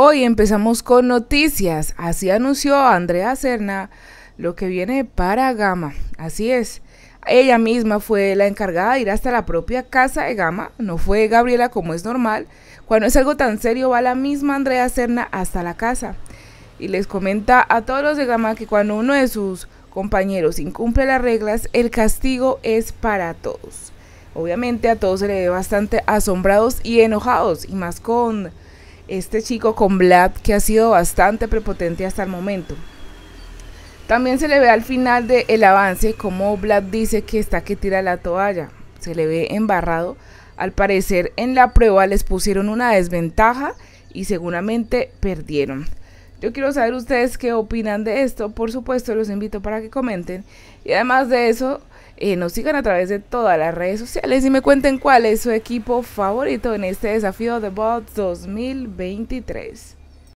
Hoy empezamos con noticias. Así anunció Andrea Serna lo que viene para Gama. Así es. Ella misma fue la encargada de ir hasta la propia casa de Gama, no fue Gabriela como es normal. Cuando es algo tan serio va la misma Andrea Serna hasta la casa y les comenta a todos los de Gama que cuando uno de sus compañeros incumple las reglas, el castigo es para todos. Obviamente a todos se le ve bastante asombrados y enojados y más con este chico con Vlad que ha sido bastante prepotente hasta el momento. También se le ve al final del avance como Vlad dice que está que tira la toalla. Se le ve embarrado. Al parecer en la prueba les pusieron una desventaja y seguramente perdieron. Yo quiero saber ustedes qué opinan de esto. Por supuesto los invito para que comenten. Y además de eso, eh, nos sigan a través de todas las redes sociales y me cuenten cuál es su equipo favorito en este desafío de Bots 2023.